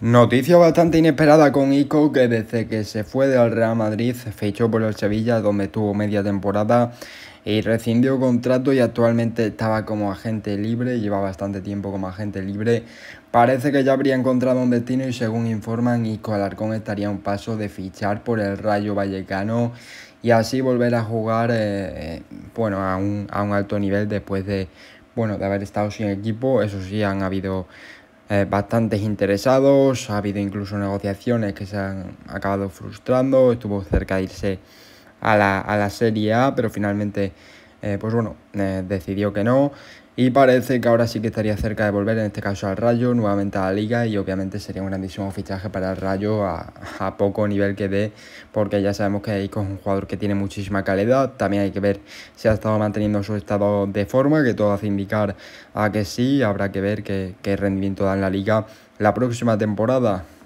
Noticia bastante inesperada con Ico que desde que se fue del Real Madrid fichó por el Sevilla donde estuvo media temporada y rescindió contrato y actualmente estaba como agente libre, lleva bastante tiempo como agente libre. Parece que ya habría encontrado un destino y según informan Ico Alarcón estaría a un paso de fichar por el Rayo Vallecano y así volver a jugar eh, eh, bueno, a un, alto nivel después de bueno, de haber estado sin equipo, eso sí, han habido eh, bastantes interesados, ha habido incluso negociaciones que se han acabado frustrando, estuvo cerca de irse a la, a la Serie A, pero finalmente eh, pues bueno, eh, decidió que no y parece que ahora sí que estaría cerca de volver, en este caso al Rayo, nuevamente a la Liga y obviamente sería un grandísimo fichaje para el Rayo a, poco nivel que dé, porque ya sabemos que Ico es un jugador que tiene muchísima calidad, también hay que ver si ha estado manteniendo su estado de forma, que todo hace indicar a que sí, habrá que ver qué, qué rendimiento da en la Liga la próxima temporada.